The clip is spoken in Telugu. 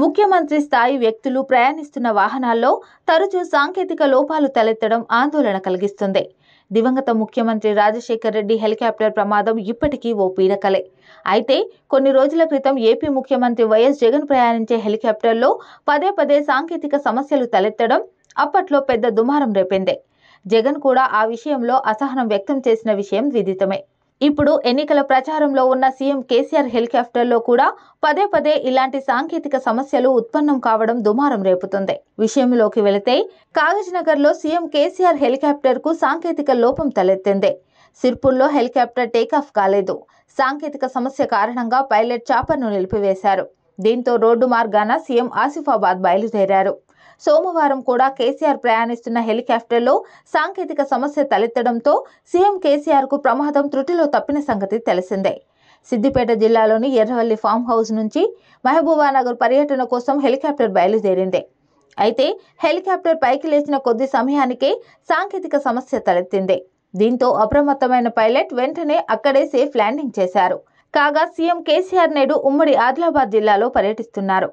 ముఖ్యమంత్రి స్థాయి వ్యక్తులు ప్రయాణిస్తున్న వాహనాల్లో తరచూ సాంకేతిక లోపాలు తలెత్తడం ఆందోళన కలిగిస్తుంది దివంగత ముఖ్యమంత్రి రాజశేఖర్ రెడ్డి హెలికాప్టర్ ప్రమాదం ఇప్పటికీ ఓ పీడకలే అయితే కొన్ని రోజుల క్రితం ఏపీ ముఖ్యమంత్రి వైఎస్ జగన్ ప్రయాణించే హెలికాప్టర్లో పదే పదే సాంకేతిక సమస్యలు తలెత్తడం అప్పట్లో పెద్ద దుమారం రేపిందే జగన్ కూడా ఆ విషయంలో అసహనం వ్యక్తం చేసిన విషయం విదితమే ఇప్పుడు ఎన్నికల ప్రచారంలో ఉన్న సీఎం కేసీఆర్ హెలికాప్టర్లో కూడా పదే పదే ఇలాంటి సాంకేతిక సమస్యలు ఉత్పన్నం కావడం దుమారం రేపుతుంది విషయంలోకి వెళితే కాగజ్నగర్లో సీఎం కేసీఆర్ హెలికాప్టర్కు సాంకేతిక లోపం తలెత్తింది సిర్పూర్లో హెలికాప్టర్ టేకాఫ్ కాలేదు సాంకేతిక సమస్య కారణంగా పైలట్ చాపర్ను నిలిపివేశారు దీంతో రోడ్డు మార్గాన సీఎం ఆసిఫాబాద్ బయలుదేరారు సోమవారం కూడా కేసీఆర్ ప్రయాణిస్తున్న హెలికాప్టర్లో సాంకేతిక సమస్య తలెత్తడంతో సీఎం కేసీఆర్కు ప్రమాదం త్రుటిలో తప్పిన సంగతి తెలిసిందే సిద్దిపేట జిల్లాలోని ఎర్రవల్లి ఫామ్ హౌస్ నుంచి మహబూబానగర్ పర్యటన కోసం హెలికాప్టర్ బయలుదేరింది అయితే హెలికాప్టర్ పైకి లేచిన కొద్ది సమయానికే సాంకేతిక సమస్య తలెత్తింది దీంతో అప్రమత్తమైన పైలట్ వెంటనే అక్కడే సేఫ్ ల్యాండింగ్ చేశారు కాగా సీఎం కేసీఆర్ నేడు ఉమ్మడి ఆదిలాబాద్ జిల్లాలో పర్యటిస్తున్నారు